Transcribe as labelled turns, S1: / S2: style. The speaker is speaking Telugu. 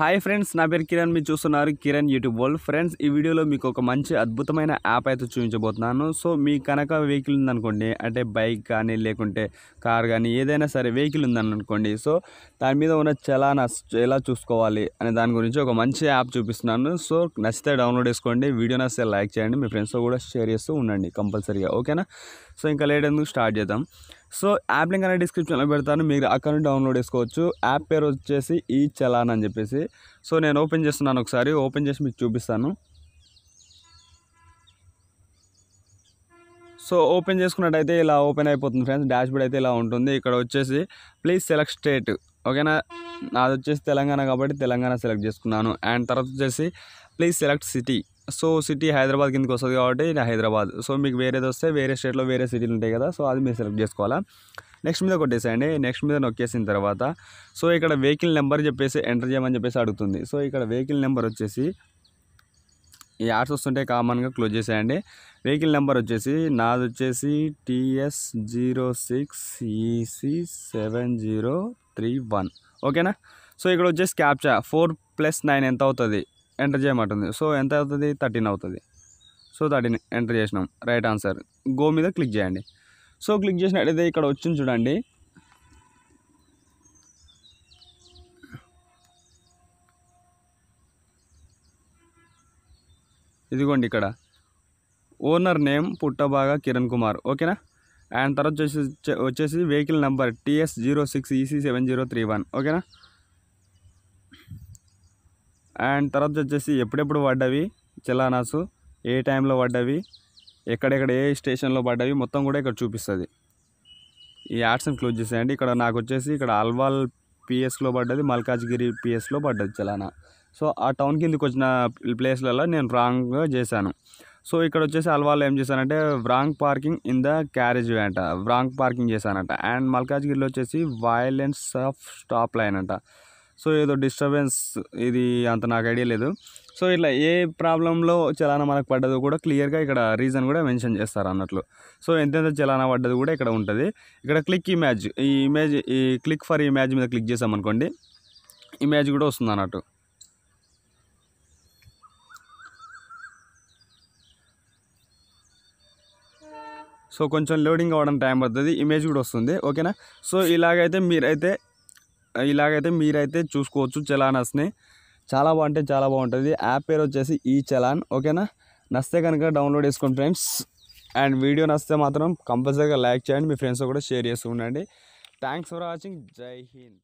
S1: హాయ్ ఫ్రెండ్స్ నా పేరు కిరణ్ మీరు చూస్తున్నారు కిరణ్ యూట్యూబ్ వరల్డ్ ఫ్రెండ్స్ ఈ వీడియోలో మీకు ఒక మంచి అద్భుతమైన యాప్ అయితే చూపించబోతున్నాను సో మీ కనుక వెహికల్ ఉందనుకోండి అంటే బైక్ కానీ లేకుంటే కార్ కానీ ఏదైనా సరే వెహికల్ ఉందనుకోండి సో దాని మీద ఉన్న చలానా ఎలా చూసుకోవాలి అనే దాని గురించి ఒక మంచి యాప్ చూపిస్తున్నాను సో నచ్చితే డౌన్లోడ్ చేసుకోండి వీడియో నచ్చితే లైక్ చేయండి మీ ఫ్రెండ్స్తో కూడా షేర్ చేస్తూ ఉండండి కంపల్సరీగా ఓకేనా సో ఇంకా లేట్ ఎందుకు స్టార్ట్ చేద్దాం సో యాప్ లింక్ అనే డిస్క్రిప్షన్లో పెడతాను మీరు అక్కడ నుండి డౌన్లోడ్ చేసుకోవచ్చు యాప్ పేరు వచ్చేసి ఈ చలాన్ అని చెప్పేసి సో నేను ఓపెన్ చేస్తున్నాను ఒకసారి ఓపెన్ చేసి మీకు చూపిస్తాను సో ఓపెన్ చేసుకున్నట్టయితే ఇలా ఓపెన్ అయిపోతుంది ఫ్రెండ్స్ బోర్డ్ అయితే ఇలా ఉంటుంది ఇక్కడ వచ్చేసి ప్లీజ్ సెలెక్ట్ స్టేట్ ఓకేనా నాది వచ్చేసి తెలంగాణ కాబట్టి తెలంగాణ సెలెక్ట్ చేసుకున్నాను అండ్ తర్వాత వచ్చేసి please select city so city Hyderabad కిందకి వస్తుంది కాబట్టి హైదరాబాద్ సో మీకు వేరేది వస్తే వేరే స్టేట్లో వేరే సిటీలు ఉంటాయి కదా సో అది మీరు సెలెక్ట్ చేసుకోవాలా నెక్స్ట్ మీద కొట్టేసేయండి నెక్స్ట్ మీద నొక్కేసిన తర్వాత సో ఇక్కడ వెహికల్ నెంబర్ చెప్పేసి ఎంటర్ చేయమని చెప్పేసి అడుగుతుంది సో ఇక్కడ వెహికల్ నెంబర్ వచ్చేసి ఈ యాడ్స్ వస్తుంటే కామన్గా క్లోజ్ చేసేయండి వెహికల్ నెంబర్ వచ్చేసి నాది వచ్చేసి TS zero six EC seven zero three one ఓకేనా సో ఇక్కడ వచ్చేసి క్యాప్చా ఫోర్ ప్లస్ నైన్ ఎంత అవుతుంది ఎంటర్ చేయమంటుంది సో ఎంత అవుతుంది థర్టీన్ అవుతుంది సో థర్టీన్ ఎంటర్ చేసినాం రైట్ ఆన్సర్ గో మీద క్లిక్ చేయండి సో క్లిక్ చేసినట్టయితే ఇక్కడ వచ్చింది చూడండి ఇదిగోండి ఇక్కడ ఓనర్ నేమ్ పుట్టబాగా కిరణ్ కుమార్ ఓకేనా అండ్ తర్వాత వచ్చేసి వచ్చేసి vehicle number TS zero six EC seven zero three one ఓకేనా అండ్ తర్వాత వచ్చేసి ఎప్పుడెప్పుడు పడ్డవి చిలానాసు ఏ టైంలో పడ్డవి ఎక్కడెక్కడ ఏ స్టేషన్లో పడ్డవి మొత్తం కూడా ఇక్కడ చూపిస్తుంది ఈ యాడ్స్ని క్లోజ్ చేసేయండి ఇక్కడ నాకు వచ్చేసి ఇక్కడ అల్వాల్ పిఎస్లో పడ్డది మల్కాజ్గిరి పిఎస్లో పడ్డది చలానా సో ఆ టౌన్ కిందకి వచ్చిన ప్లేస్లలో నేను రాంగ్గా చేశాను సో ఇక్కడ వచ్చేసి అల్వాల్లో ఏం చేశానంటే wrong parking in the carriage way అంట వ్రాంగ్ పార్కింగ్ చేశానంట అండ్ మల్కాజ్గిరిలో వచ్చేసి వయలెన్స్ ఆఫ్ స్టాప్ లైన్ అంట సో ఏదో డిస్టర్బెన్స్ ఇది అంత నాకు ఐడియా లేదు సో ఇట్లా ఏ ప్రాబ్లంలో చలానా మనకు పడ్డదో కూడా క్లియర్గా ఇక్కడ రీజన్ కూడా మెన్షన్ చేస్తారు అన్నట్లు సో ఎంతెంత చలానా పడ్డది కూడా ఇక్కడ ఉంటుంది ఇక్కడ క్లిక్ ఇమేజ్ ఈ ఇమేజ్ ఈ క్లిక్ ఫర్ ఇమేజ్ మీద క్లిక్ చేసామనుకోండి ఇమేజ్ కూడా వస్తుంది అన్నట్టు సో కొంచెం లోడింగ్ అవ్వడం టైం పడుతుంది ఇమేజ్ కూడా వస్తుంది ఓకేనా సో ఇలాగైతే మీరైతే ఇలాగైతే మీరైతే చూసుకోవచ్చు చలానాస్ని చాలా బాగుంటే చాలా బాగుంటుంది యాప్ పేరు వచ్చేసి ఈ చలాన్ ఓకేనా నచ్చితే కనుక డౌన్లోడ్ చేసుకోండి ఫ్రెండ్స్ అండ్ వీడియో నస్తే మాత్రం కంపల్సరీగా లైక్ చేయండి మీ ఫ్రెండ్స్ కూడా షేర్ చేస్తూ ఉండండి థ్యాంక్స్ ఫర్ వాచింగ్ జై హింద్